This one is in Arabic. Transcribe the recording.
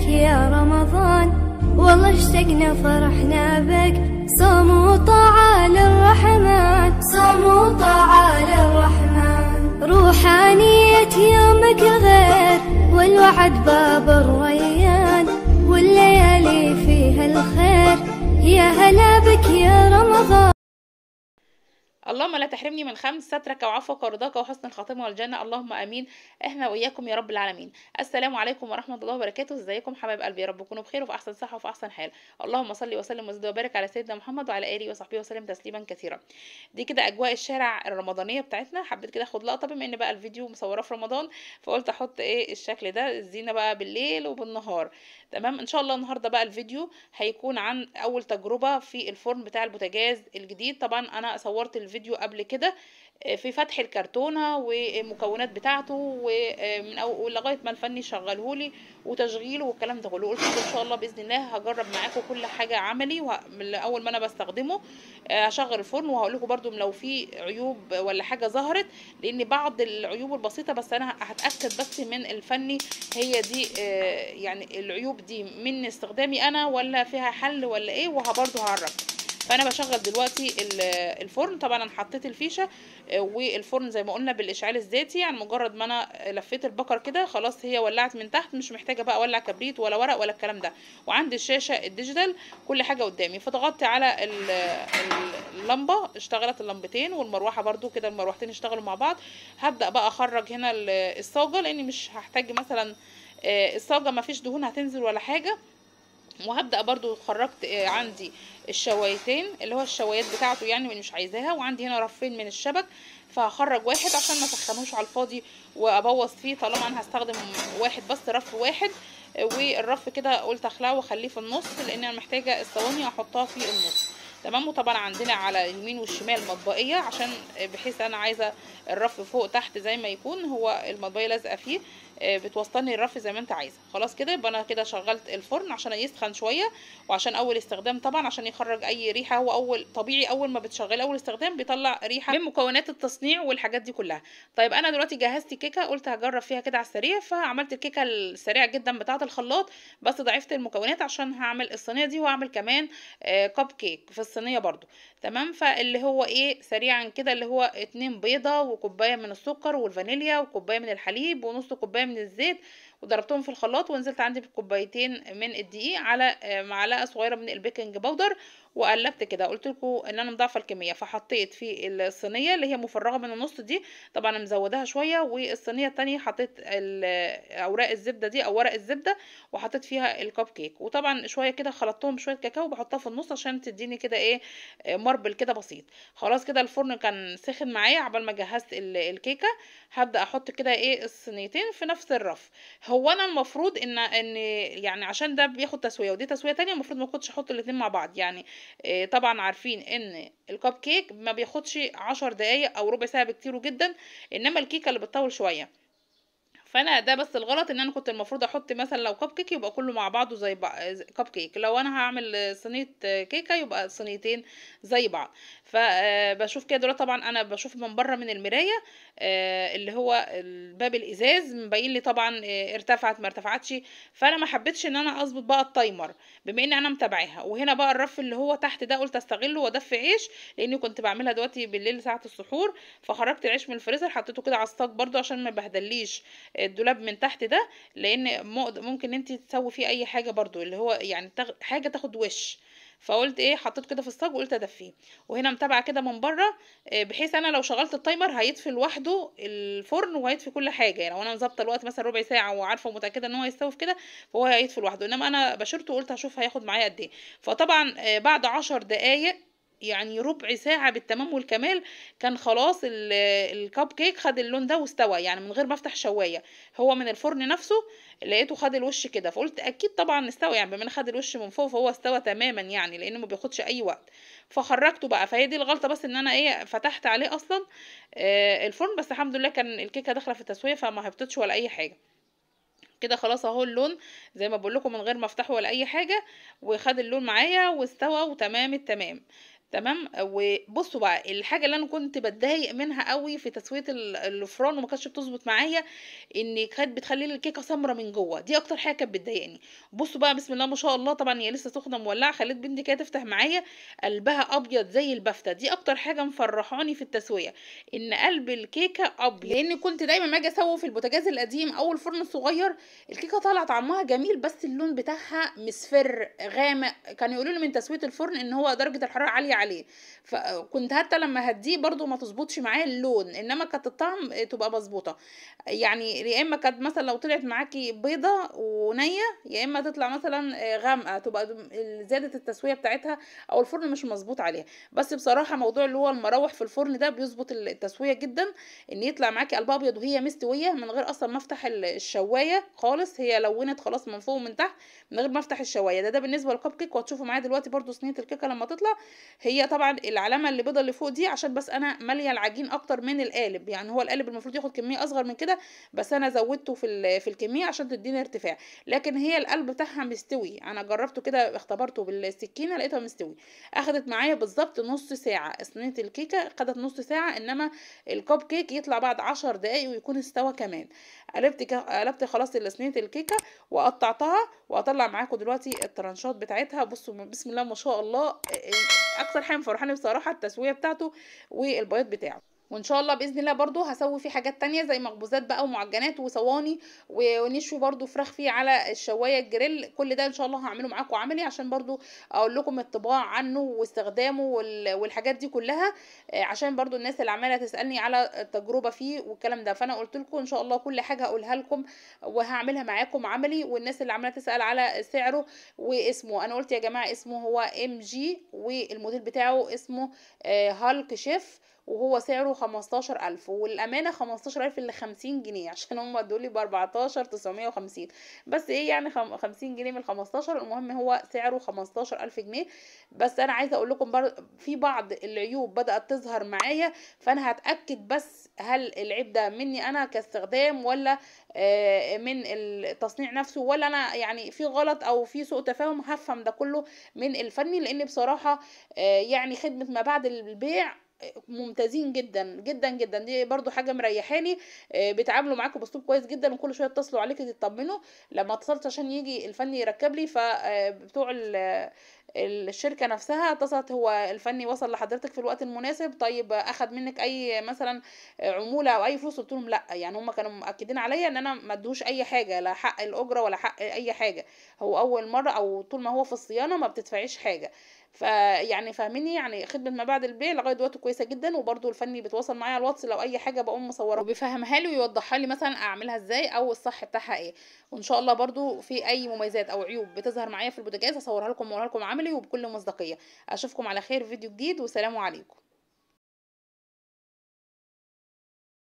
لك يا رمضان والله اشتقنا فرحنا بك صوم وطاعة للرحمن صوم وطاعة للرحمن روحانية يومك غير والوعد باب الريان والليالي فيها الخير يا هلا بك يا رمضان اللهم لا تحرمني من خمس سترك وعفوك ورضاك وحسن الخاتمه والجنه اللهم امين احنا واياكم يا رب العالمين السلام عليكم ورحمه الله وبركاته ازيكم حبايب قلبي يا رب تكونوا بخير وفي احسن صحه وفي احسن حال اللهم صل وسلم وزد وبارك على سيدنا محمد وعلى اله وصحبه وسلم تسليما كثيرا دي كده اجواء الشارع الرمضانيه بتاعتنا حبيت كده اخد لقطه بما ان بقى الفيديو مصوره في رمضان فقلت احط ايه الشكل ده الزينه بقى بالليل وبالنهار تمام ان شاء الله النهارده بقى الفيديو هيكون عن اول تجربه في الفرن بتاع البوتاجاز الجديد طبعا انا صورت الفيديو فيديو قبل كده آه، في فتح الكرتونه ومكونات بتاعته ومن آه، أو لغايه ما الفني شغلهولي وتشغيله والكلام ده كله قلت ان شاء الله باذن الله هجرب معاكم كل حاجه عملي اول ما انا بستخدمه آه، هشغل الفرن وهقول لكم برده لو في عيوب ولا حاجه ظهرت لان بعض العيوب البسيطه بس انا هتاكد بس من الفني هي دي يعني العيوب دي من استخدامي انا ولا فيها حل ولا ايه وهبرده هعرفكم فانا بشغل دلوقتي الفرن طبعا انا حطيت الفيشه آه، والفرن زي ما قلنا بالاشعال الذاتي يعني مجرد ما انا لفيت البكر كده خلاص هي ولعت من تحت مش محتاجه بقى اولع كبريت ولا ورق ولا الكلام ده وعندي الشاشه الديجيتال كل حاجه قدامي فضغطت على اللمبه اشتغلت اللمبتين والمروحه برده كده المروحتين اشتغلوا مع بعض هبدا بقى اخرج هنا الصاجه لاني مش هحتاج مثلا آه، الصاجه مفيش دهون هتنزل ولا حاجه وهبدا برضو خرجت آه، عندي الشوايتين اللي هو الشوايات بتاعته يعني مش عايزاها وعندي هنا رفين من الشبك فهخرج واحد عشان ما سخنوش على الفاضي وابوظ فيه طالما انا هستخدم واحد بس رف واحد آه، والرف كده قلت اخلعه واخليه في النص لان انا محتاجه الصواني احطها في النص تمام وطبعا عندنا على اليمين والشمال مطبقيه عشان بحيث انا عايزه الرف فوق تحت زي ما يكون هو المطبقيه لازقه فيه آه، بتوصلني الرف زي ما انت عايزه خلاص كده يبقى انا كده شغلت الفرن عشان يسخن شويه وعشان اول استخدام طبعا عشان يخرج اي ريحه هو اول طبيعي اول ما بتشغلي اول استخدام بيطلع ريحه من مكونات التصنيع والحاجات دي كلها طيب انا دلوقتي جهزت كيكه قلت هجرب فيها كده على السريع فعملت الكيكه السريعه جدا بتاعه الخلاط بس ضعفت المكونات عشان هعمل الصينيه دي وهعمل كمان كب آه، كيك في الصينيه برده تمام فاللي هو ايه سريعا كده اللي هو اتنين بيضه وكوبايه من السكر والفانيليا وكوبايه من الحليب ونص كوبايه من الزيت وضربتهم في الخلاط ونزلت عندي بكوبايتين من الدقيق على آه، معلقه صغيره من البيكنج باودر وقلبت كده قلت لكم ان انا مضاعفه الكميه فحطيت في الصينيه اللي هي مفرغه من النص دي طبعا انا مزوداها شويه والصينيه التانية حطيت اوراق الزبده دي او ورق الزبده وحطيت فيها الكب كيك وطبعا شويه كده خلطتهم شويه كاكاو بحطها في النص عشان تديني كده ايه ماربل كده بسيط خلاص كده الفرن كان سخن معايا عبال ما جهزت الكيكه هبدا احط كده ايه الصينيتين في نفس الرف هو انا المفروض ان ان يعني عشان ده بياخد تسويه ودي تسويه تانية المفروض ما كنتش احط الاثنين مع بعض يعني آه، طبعا عارفين ان الكب كيك ما بياخدش عشر دقايق او ربع ساعه بكتيره جدا انما الكيكه اللي بتطول شويه فانا ده بس الغلط ان انا كنت المفروض احط مثلا لو كب كيك يبقى كله مع بعضه زي بعض كب كيك لو انا هعمل صينيه كيكه يبقى صينيتين زي بعض فبشوف آه، كده دلوقتي طبعا انا بشوف من بره من المرايه آه، اللي هو باب الازاز مبين لي طبعا آه، ارتفعت ما ارتفعتش فانا ما حبيتش ان انا اظبط بقى التايمر بما ان انا متابعاها وهنا بقى الرف اللي هو تحت ده قلت استغله وادفي عيش لاني كنت بعملها دلوقتي بالليل ساعه السحور فخرجت العيش من الفريزر حطيته كده على الصاج برده عشان ما بهدليش الدولاب من تحت ده لان ممكن انت تسوي فيه اي حاجه برضو اللي هو يعني حاجه تاخد وش فقلت ايه حطيت كده في الصاج وقلت ادفيه وهنا متابعه كده من بره آه، بحيث انا لو شغلت التايمر هيطفي لوحده الفرن وهيطفي كل حاجه يعني لو انا مظبطه الوقت مثلا ربع ساعه وعارفه ومتاكده ان هو هيستوي كده فهو هيطفي لوحده انما انا بشرته وقلت هشوف هياخد معايا قد ايه فطبعا آه، بعد عشر دقايق يعني ربع ساعة بالتمام والكمال كان خلاص الكب كيك خد اللون ده واستوى يعني من غير ما افتح شواية هو من الفرن نفسه لقيته خد الوش كده فقلت اكيد طبعا استوى يعني بما خد الوش من فوق فهو استوى تماما يعني لانه ما بياخدش اي وقت فخرجته بقى فهي دي الغلطة بس ان انا ايه فتحت عليه اصلا آه، الفرن بس الحمد لله كان الكيكة داخلة في التسوية فما هبطتش ولا اي حاجة كده خلاص اهو اللون زي ما بقول لكم من غير ما افتحه ولا اي حاجه وخد اللون معايا واستوى وتمام التمام تمام وبصوا بقى الحاجه اللي انا كنت بتضايق منها قوي في تسويه الفران وما كانتش بتظبط معايا ان كانت بتخلي لي الكيكه سمره من جوه دي اكتر حاجه كانت بتضايقني بصوا بقى بسم الله ما شاء الله طبعا هي لسه سخنه مولعه خليت بنتي كده تفتح معايا قلبها ابيض زي البفته دي اكتر حاجه مفرحاني في التسويه ان قلب الكيكه ابيض لان كنت دايما ما اجي اسوي في البوتاجاز القديم او الفرن الصغير الكيكه طالعه طعمها جميل بس اللون بتاعها مصفر غامق كانوا يقولوا لي من تسويه الفرن ان هو درجه الحراره عاليه عليه فكنت حتى لما هديه برضو ما تظبطش معاه اللون انما كانت الطعم تبقى مظبوطه يعني يا اما كانت مثلا لو طلعت معاكي بيضه ونيه يا اما تطلع مثلا آه، غامقه تبقى زياده التسويه بتاعتها او الفرن مش مظبوط عليها بس بصراحه موضوع اللي هو المراوح في الفرن ده بيظبط التسويه جدا ان يطلع معاكي قلبها ابيض وهي مستويه من غير اصلا ما افتح الشوايه خالص هي لونت خلاص من فوق ومن تحت من غير ما افتح الشوايه ده ده بالنسبه للكب كيك وهتشوفوا معايا دلوقتي برده صينيه الكيكه لما تطلع هي طبعا العلامه اللي بيضه اللي فوق دي عشان بس انا ماليه العجين اكتر من القالب يعني هو القالب المفروض ياخد كميه اصغر من كده بس انا زودته في في الكميه عشان تديني ارتفاع لكن هي القلب بتاعها مستوي انا جربته كده اختبرته بالسكينه لقيتها مستوي اخدت معايا بالظبط نص ساعه صينيه الكيكه خدت نص ساعه انما الكوب كيك يطلع بعد عشر دقايق ويكون استوى كمان قلبت قلبت خلاص صينيه الكيكه وقطعتها واطلع معاكم دلوقتي الترانشات بتاعتها بصوا بسم الله ما شاء الله إيه، إيه، اكتر فرحان فرحان بصراحه التسويه بتاعته والبيض بتاعه وان شاء الله باذن الله برضو هسوي فيه حاجات تانية زي مخبوزات بقى ومعجنات وصواني ونشوي برضو فراخ فيه على الشوايه الجريل كل ده ان شاء الله هعمله معاكم عملي عشان برضو اقول لكم الطباع عنه واستخدامه والحاجات دي كلها آه، عشان برضو الناس اللي عماله تسالني على التجربه فيه والكلام ده فانا قلت لكم ان شاء الله كل حاجه هقولها لكم وهعملها معاكم عملي والناس اللي عماله تسال على سعره واسمه انا قلت يا جماعه اسمه هو ام جي والموديل بتاعه اسمه هالك آه، شيف وهو سعره خمستاشر ألف والأمانة خمستاشر ألف اللي خمسين جنيه عشان هما دولي بأربعتاشر تسعمية وخمسين بس إيه يعني خمسين جنيه من خمستاشر المهم هو سعره خمستاشر ألف جنيه بس أنا عايزة أقول لكم بر... في بعض العيوب بدأت تظهر معايا فأنا هتأكد بس هل العيب ده مني أنا كاستخدام ولا آه، من التصنيع نفسه ولا أنا يعني في غلط أو في سوء تفاهم هفهم ده كله من الفني لأن بصراحة آه، يعني خدمة ما بعد البيع ممتازين جدا جدا جدا دي برضو حاجه مريحاني آه، بيتعاملوا معاكم باسلوب كويس جدا وكل شويه يتصلوا عليك تطمنوا لما اتصلت عشان يجي الفني يركب لي فبتوع آه، آه، الشركه نفسها اتصلت هو الفني وصل لحضرتك في الوقت المناسب طيب اخد منك اي مثلا عموله او اي فلوس قلت لهم لا يعني هم كانوا مأكدين عليا ان انا ما ادوش اي حاجه لا حق الاجره ولا حق اي حاجه هو اول مره او طول ما هو في الصيانه ما بتدفعيش حاجه فيعني فاهميني يعني خدمه ما بعد البيع لغايه دلوقتي كويسه جدا وبرده الفني بيتواصل معايا على الواتس لو اي حاجه بقوم مصوره وبيفهمها لي ويوضحها لي مثلا اعملها ازاي او الصح بتاعها ايه وان شاء الله برده في اي مميزات او عيوب بتظهر معايا في البوتاجاز اصورها لكم واقولها لكم عملي وبكل مصداقيه اشوفكم على خير في فيديو جديد والسلام عليكم